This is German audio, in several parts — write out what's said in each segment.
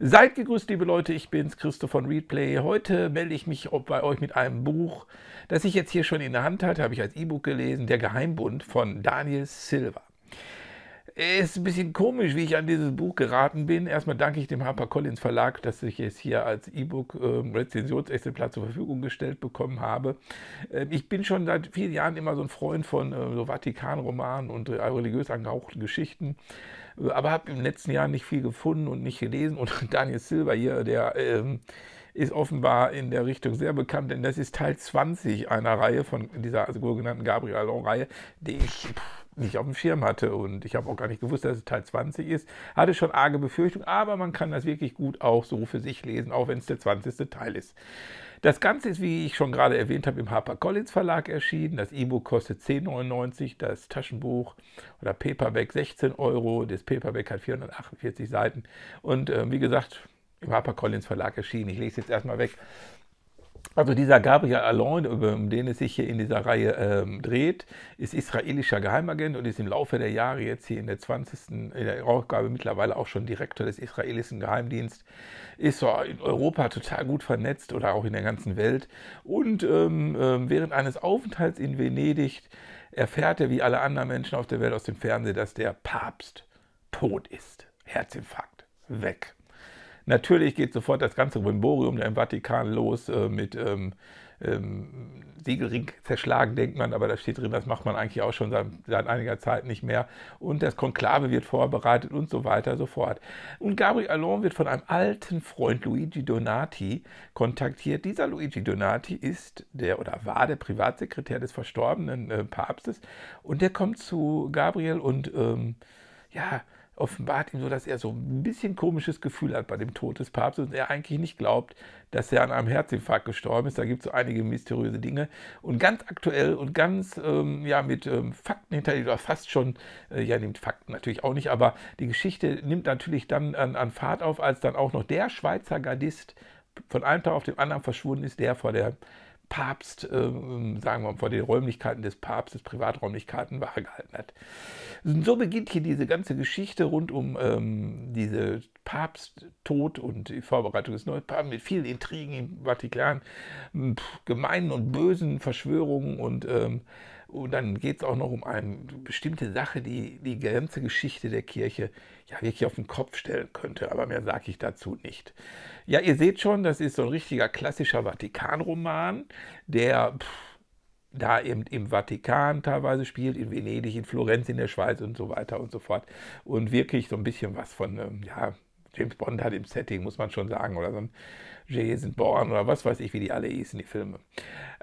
Seid gegrüßt, liebe Leute, ich bin's, Christoph von Readplay. Heute melde ich mich bei euch mit einem Buch, das ich jetzt hier schon in der Hand hatte, habe ich als E-Book gelesen, Der Geheimbund von Daniel Silva. Es ist ein bisschen komisch, wie ich an dieses Buch geraten bin. Erstmal danke ich dem HarperCollins Verlag, dass ich es hier als E-Book-Rezensionsexemplar ähm, äh, zur Verfügung gestellt bekommen habe. Äh, ich bin schon seit vielen Jahren immer so ein Freund von äh, so Vatikanromanen und äh, religiös angehauchten Geschichten, äh, aber habe im letzten Jahr nicht viel gefunden und nicht gelesen. Und Daniel Silber hier, der ähm, ist offenbar in der Richtung sehr bekannt, denn das ist Teil 20 einer Reihe von dieser sogenannten Gabriel-Reihe, die ich... Pff, nicht auf dem Schirm hatte. Und ich habe auch gar nicht gewusst, dass es Teil 20 ist. Hatte schon arge Befürchtungen, aber man kann das wirklich gut auch so für sich lesen, auch wenn es der 20. Teil ist. Das Ganze ist, wie ich schon gerade erwähnt habe, im HarperCollins Verlag erschienen. Das E-Book kostet 10,99, das Taschenbuch oder Paperback 16 Euro. Das Paperback hat 448 Seiten. Und äh, wie gesagt, im HarperCollins Verlag erschienen. Ich lese jetzt erstmal weg, also dieser Gabriel Alon, um ähm, den es sich hier in dieser Reihe ähm, dreht, ist israelischer Geheimagent und ist im Laufe der Jahre jetzt hier in der 20. in der Aufgabe mittlerweile auch schon Direktor des israelischen Geheimdienst, ist so in Europa total gut vernetzt oder auch in der ganzen Welt. Und ähm, äh, während eines Aufenthalts in Venedig erfährt er, wie alle anderen Menschen auf der Welt aus dem Fernsehen, dass der Papst tot ist. Herzinfarkt. Weg. Natürlich geht sofort das ganze Brimborium im Vatikan los äh, mit ähm, ähm, Siegelring zerschlagen, denkt man, aber da steht drin, das macht man eigentlich auch schon seit, seit, einiger Zeit nicht mehr. Und das Konklave wird vorbereitet und so weiter so fort. Und Gabriel Allon wird von einem alten Freund Luigi Donati kontaktiert. Dieser Luigi Donati ist der oder war der Privatsekretär des verstorbenen äh, Papstes und der kommt zu Gabriel und ähm, ja, offenbart ihm so, dass er so ein bisschen komisches Gefühl hat bei dem Tod des Papstes und er eigentlich nicht glaubt, dass er an einem Herzinfarkt gestorben ist. Da gibt es so einige mysteriöse Dinge. Und ganz aktuell und ganz ähm, ja, mit ähm, Fakten hinterlegt, oder fast schon, äh, ja, nimmt Fakten natürlich auch nicht, aber die Geschichte nimmt natürlich dann an, an Fahrt auf, als dann auch noch der Schweizer Gardist von einem Tag auf den anderen verschwunden ist, der vor der Papst, ähm, sagen wir mal, vor den Räumlichkeiten des Papstes, Privaträumlichkeiten wahrgehalten hat. So beginnt hier diese ganze Geschichte rund um ähm, diese Papsttod und die Vorbereitung des neuen Papstes mit vielen Intrigen im Vatikan, hm, pff, gemeinen und bösen Verschwörungen und ähm, und dann geht es auch noch um eine bestimmte Sache, die die ganze Geschichte der Kirche ja wirklich auf den Kopf stellen könnte. Aber mehr sage ich dazu nicht. Ja, ihr seht schon, das ist so ein richtiger klassischer Vatikanroman, der pff, da eben im Vatikan teilweise spielt, in Venedig, in Florenz, in der Schweiz und so weiter und so fort. Und wirklich so ein bisschen was von, ähm, ja, James Bond hat im Setting, muss man schon sagen, oder so ein Jason Bourne oder was weiß ich, wie die alle hießen, die Filme.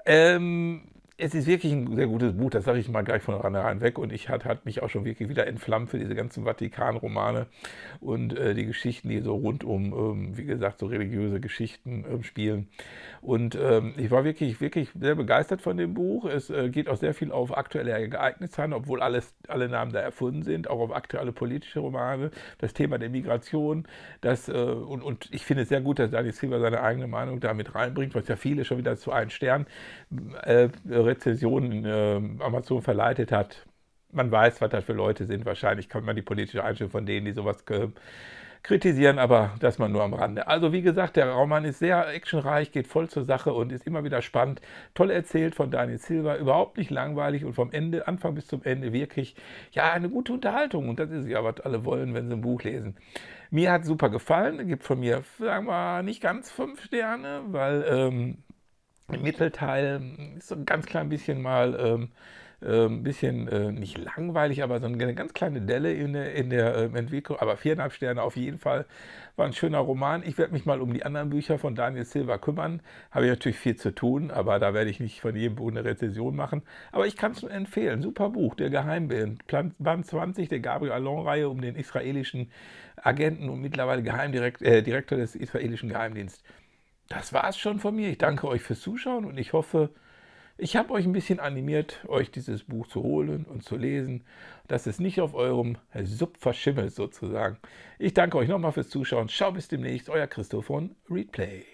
Ähm, es ist wirklich ein sehr gutes Buch, das sage ich mal gleich von vornherein weg. Und ich hatte hat mich auch schon wirklich wieder entflammt für diese ganzen Vatikan-Romane und äh, die Geschichten, die so rund um, ähm, wie gesagt, so religiöse Geschichten ähm, spielen. Und ähm, ich war wirklich, wirklich sehr begeistert von dem Buch. Es äh, geht auch sehr viel auf aktuelle Ereignisse an, obwohl alles, alle Namen da erfunden sind, auch auf aktuelle politische Romane. Das Thema der Migration, das, äh, und, und ich finde es sehr gut, dass Daniel Silva seine eigene Meinung da mit reinbringt, was ja viele schon wieder zu einem Stern äh, Rezession äh, Amazon verleitet hat. Man weiß, was das für Leute sind. Wahrscheinlich kann man die politische Einstellung von denen, die sowas kritisieren, aber das mal nur am Rande. Also wie gesagt, der Roman ist sehr actionreich, geht voll zur Sache und ist immer wieder spannend. Toll erzählt von Daniel Silva, überhaupt nicht langweilig und vom Ende, Anfang bis zum Ende wirklich, ja, eine gute Unterhaltung. Und das ist ja, was alle wollen, wenn sie ein Buch lesen. Mir hat super gefallen, gibt von mir, sagen wir, mal, nicht ganz fünf Sterne, weil ähm, im Mittelteil ähm, ist so ein ganz klein bisschen mal ähm, äh, ein bisschen äh, nicht langweilig, aber so eine ganz kleine Delle in der, in der äh, Entwicklung. Aber viereinhalb Sterne auf jeden Fall. War ein schöner Roman. Ich werde mich mal um die anderen Bücher von Daniel Silva kümmern. Habe ich natürlich viel zu tun, aber da werde ich nicht von jedem Buch eine Rezession machen. Aber ich kann es nur empfehlen. Super Buch, Der Geheimband. Band 20 der Gabriel Allon-Reihe um den israelischen Agenten und mittlerweile äh, Direktor des israelischen Geheimdienstes das war es schon von mir. Ich danke euch fürs Zuschauen und ich hoffe, ich habe euch ein bisschen animiert, euch dieses Buch zu holen und zu lesen, dass es nicht auf eurem Sub verschimmelt sozusagen. Ich danke euch nochmal fürs Zuschauen. Ciao, bis demnächst. Euer Christoph von Replay.